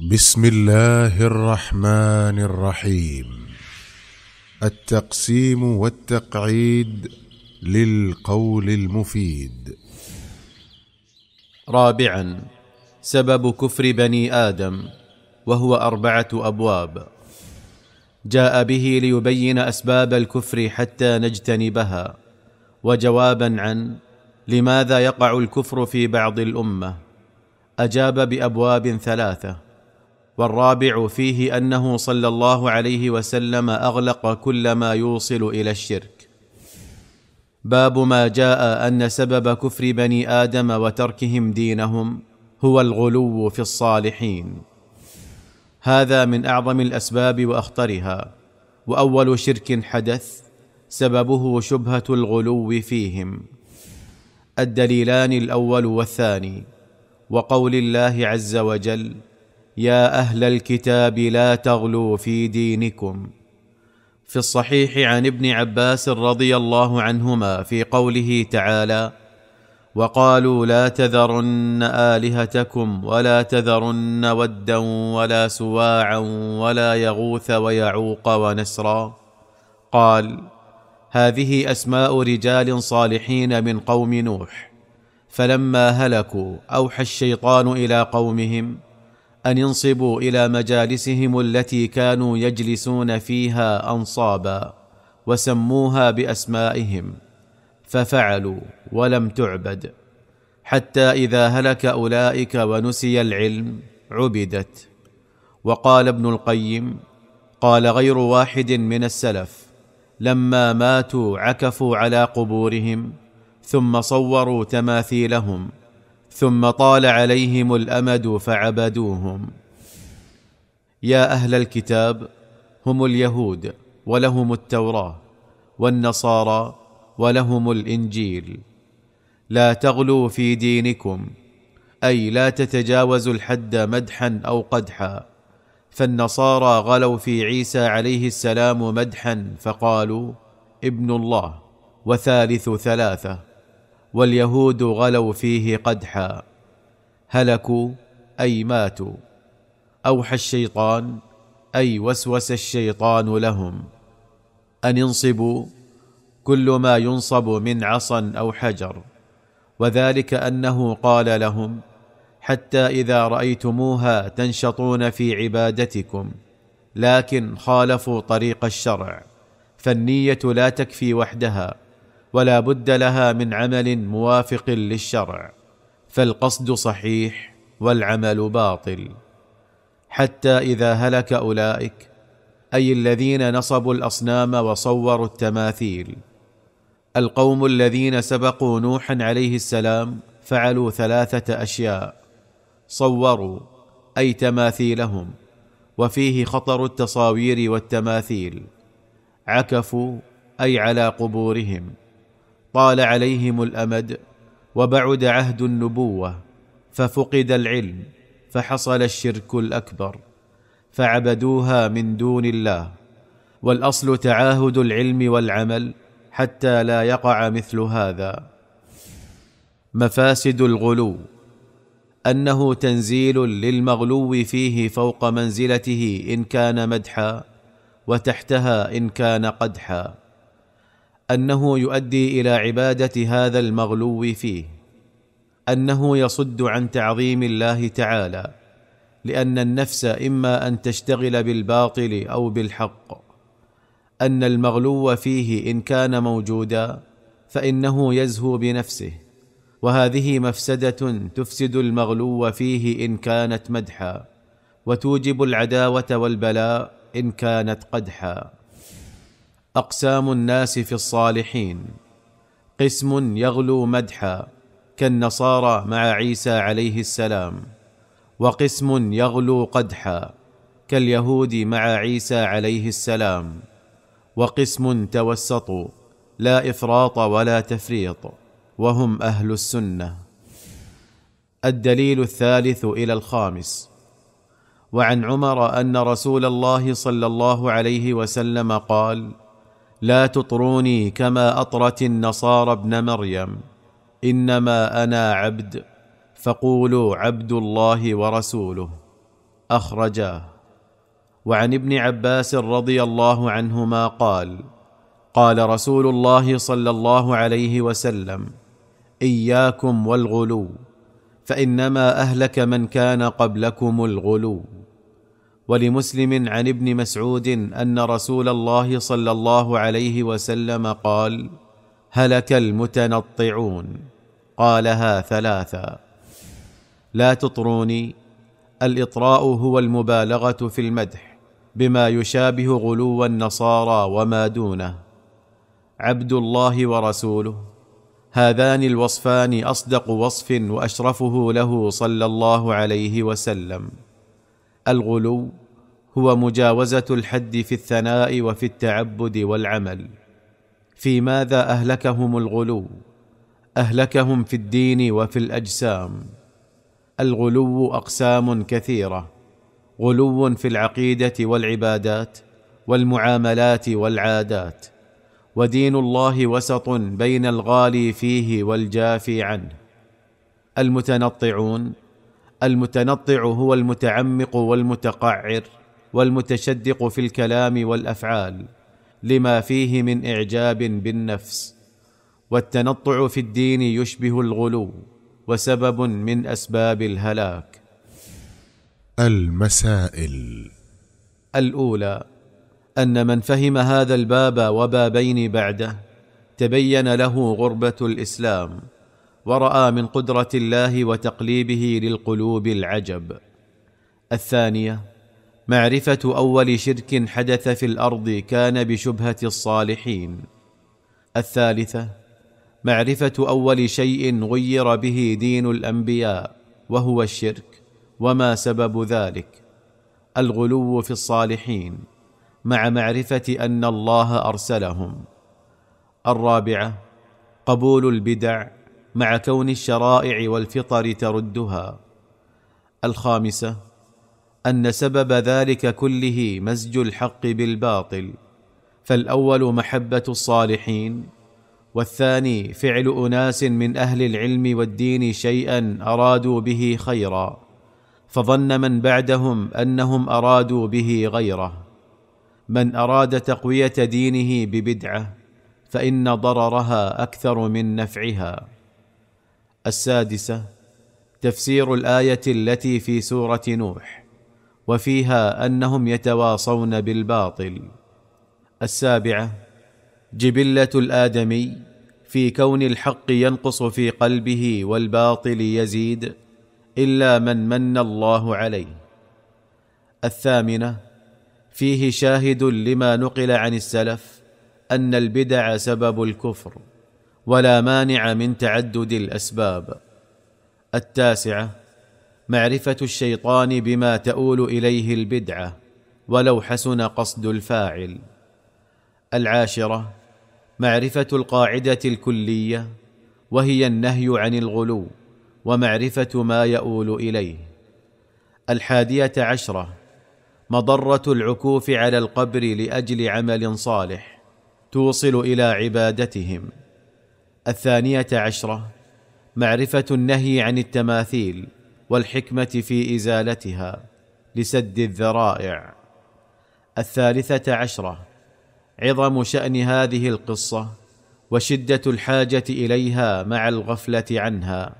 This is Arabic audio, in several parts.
بسم الله الرحمن الرحيم التقسيم والتقعيد للقول المفيد رابعا سبب كفر بني ادم وهو اربعه ابواب جاء به ليبين اسباب الكفر حتى نجتنبها وجوابا عن لماذا يقع الكفر في بعض الامه اجاب بابواب ثلاثه والرابع فيه انه صلى الله عليه وسلم اغلق كل ما يوصل الى الشرك باب ما جاء ان سبب كفر بني ادم وتركهم دينهم هو الغلو في الصالحين هذا من اعظم الاسباب واخطرها واول شرك حدث سببه شبهه الغلو فيهم الدليلان الاول والثاني وقول الله عز وجل يا اهل الكتاب لا تغلوا في دينكم في الصحيح عن ابن عباس رضي الله عنهما في قوله تعالى وقالوا لا تذرن الهتكم ولا تذرن ودا ولا سواعا ولا يغوث ويعوق ونسرا قال هذه اسماء رجال صالحين من قوم نوح فلما هلكوا اوحى الشيطان الى قومهم ان ينصبوا الى مجالسهم التي كانوا يجلسون فيها انصابا وسموها باسمائهم ففعلوا ولم تعبد حتى اذا هلك اولئك ونسي العلم عبدت وقال ابن القيم قال غير واحد من السلف لما ماتوا عكفوا على قبورهم ثم صوروا تماثيلهم ثم طال عليهم الامد فعبدوهم يا اهل الكتاب هم اليهود ولهم التوراه والنصارى ولهم الانجيل لا تغلوا في دينكم اي لا تتجاوزوا الحد مدحا او قدحا فالنصارى غلوا في عيسى عليه السلام مدحا فقالوا ابن الله وثالث ثلاثه واليهود غلوا فيه قدحا هلكوا اي ماتوا اوحى الشيطان اي وسوس الشيطان لهم ان انصبوا كل ما ينصب من عصا او حجر وذلك انه قال لهم حتى اذا رايتموها تنشطون في عبادتكم لكن خالفوا طريق الشرع فالنيه لا تكفي وحدها ولا بد لها من عمل موافق للشرع فالقصد صحيح والعمل باطل حتى اذا هلك اولئك اي الذين نصبوا الاصنام وصوروا التماثيل القوم الذين سبقوا نوحا عليه السلام فعلوا ثلاثه اشياء صوروا اي تماثيلهم وفيه خطر التصاوير والتماثيل عكفوا اي على قبورهم طال عليهم الامد وبعد عهد النبوه ففقد العلم فحصل الشرك الاكبر فعبدوها من دون الله والاصل تعاهد العلم والعمل حتى لا يقع مثل هذا مفاسد الغلو انه تنزيل للمغلو فيه فوق منزلته ان كان مدحا وتحتها ان كان قدحا انه يؤدي الى عباده هذا المغلو فيه انه يصد عن تعظيم الله تعالى لان النفس اما ان تشتغل بالباطل او بالحق ان المغلو فيه ان كان موجودا فانه يزهو بنفسه وهذه مفسده تفسد المغلو فيه ان كانت مدحا وتوجب العداوه والبلاء ان كانت قدحا اقسام الناس في الصالحين قسم يغلو مدحا كالنصارى مع عيسى عليه السلام وقسم يغلو قدحا كاليهود مع عيسى عليه السلام وقسم توسطوا لا افراط ولا تفريط وهم اهل السنه الدليل الثالث الى الخامس وعن عمر ان رسول الله صلى الله عليه وسلم قال لا تطروني كما اطرت النصارى ابن مريم انما انا عبد فقولوا عبد الله ورسوله اخرجاه وعن ابن عباس رضي الله عنهما قال قال رسول الله صلى الله عليه وسلم اياكم والغلو فانما اهلك من كان قبلكم الغلو ولمسلم عن ابن مسعود ان رسول الله صلى الله عليه وسلم قال هلك المتنطعون قالها ثلاثا لا تطروني الاطراء هو المبالغه في المدح بما يشابه غلو النصارى وما دونه عبد الله ورسوله هذان الوصفان اصدق وصف واشرفه له صلى الله عليه وسلم الغلو هو مجاوزه الحد في الثناء وفي التعبد والعمل في ماذا اهلكهم الغلو اهلكهم في الدين وفي الاجسام الغلو اقسام كثيره غلو في العقيده والعبادات والمعاملات والعادات ودين الله وسط بين الغالي فيه والجافي عنه المتنطعون المتنطع هو المتعمق والمتقعر والمتشدق في الكلام والافعال لما فيه من اعجاب بالنفس والتنطع في الدين يشبه الغلو وسبب من اسباب الهلاك المسائل الاولى ان من فهم هذا الباب وبابين بعده تبين له غربه الاسلام وراى من قدره الله وتقليبه للقلوب العجب الثانيه معرفه اول شرك حدث في الارض كان بشبهه الصالحين الثالثه معرفه اول شيء غير به دين الانبياء وهو الشرك وما سبب ذلك الغلو في الصالحين مع معرفه ان الله ارسلهم الرابعه قبول البدع مع كون الشرائع والفطر تردها الخامسه ان سبب ذلك كله مزج الحق بالباطل فالاول محبه الصالحين والثاني فعل اناس من اهل العلم والدين شيئا ارادوا به خيرا فظن من بعدهم انهم ارادوا به غيره من اراد تقويه دينه ببدعه فان ضررها اكثر من نفعها السادسه تفسير الايه التي في سوره نوح وفيها انهم يتواصون بالباطل السابعه جبله الادمي في كون الحق ينقص في قلبه والباطل يزيد الا من من الله عليه الثامنه فيه شاهد لما نقل عن السلف ان البدع سبب الكفر ولا مانع من تعدد الاسباب التاسعه معرفه الشيطان بما تؤول اليه البدعه ولو حسن قصد الفاعل العاشره معرفه القاعده الكليه وهي النهي عن الغلو ومعرفه ما يؤول اليه الحاديه عشره مضره العكوف على القبر لاجل عمل صالح توصل الى عبادتهم الثانيه عشره معرفه النهي عن التماثيل والحكمه في ازالتها لسد الذرائع الثالثه عشره عظم شان هذه القصه وشده الحاجه اليها مع الغفله عنها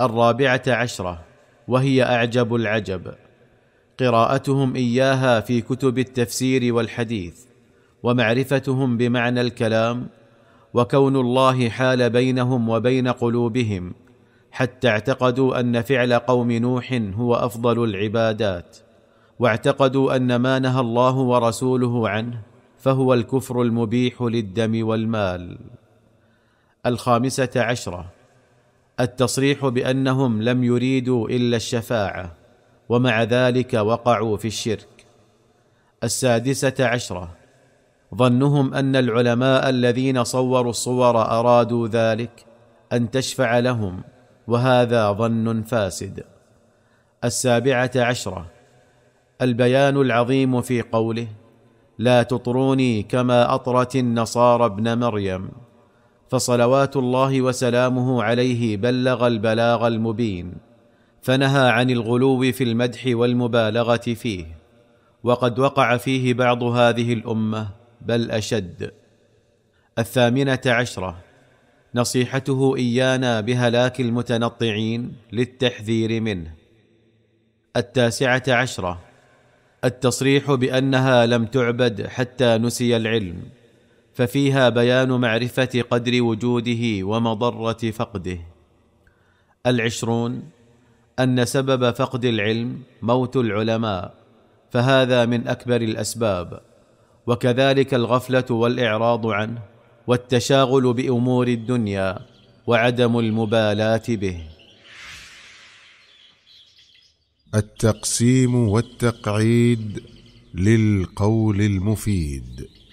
الرابعه عشره وهي اعجب العجب قراءتهم اياها في كتب التفسير والحديث ومعرفتهم بمعنى الكلام وكون الله حال بينهم وبين قلوبهم حتى اعتقدوا ان فعل قوم نوح هو افضل العبادات واعتقدوا ان ما نهى الله ورسوله عنه فهو الكفر المبيح للدم والمال الخامسه عشره التصريح بانهم لم يريدوا الا الشفاعه ومع ذلك وقعوا في الشرك السادسه عشره ظنهم ان العلماء الذين صوروا الصور ارادوا ذلك ان تشفع لهم وهذا ظن فاسد السابعه عشره البيان العظيم في قوله لا تطروني كما اطرت النصارى ابن مريم فصلوات الله وسلامه عليه بلغ البلاغ المبين فنهى عن الغلو في المدح والمبالغه فيه وقد وقع فيه بعض هذه الامه بل اشد الثامنه عشره نصيحته ايانا بهلاك المتنطعين للتحذير منه التاسعه عشره التصريح بانها لم تعبد حتى نسي العلم ففيها بيان معرفه قدر وجوده ومضره فقده العشرون ان سبب فقد العلم موت العلماء فهذا من اكبر الاسباب وكذلك الغفله والاعراض عنه والتشاغل بامور الدنيا وعدم المبالاه به التقسيم والتقعيد للقول المفيد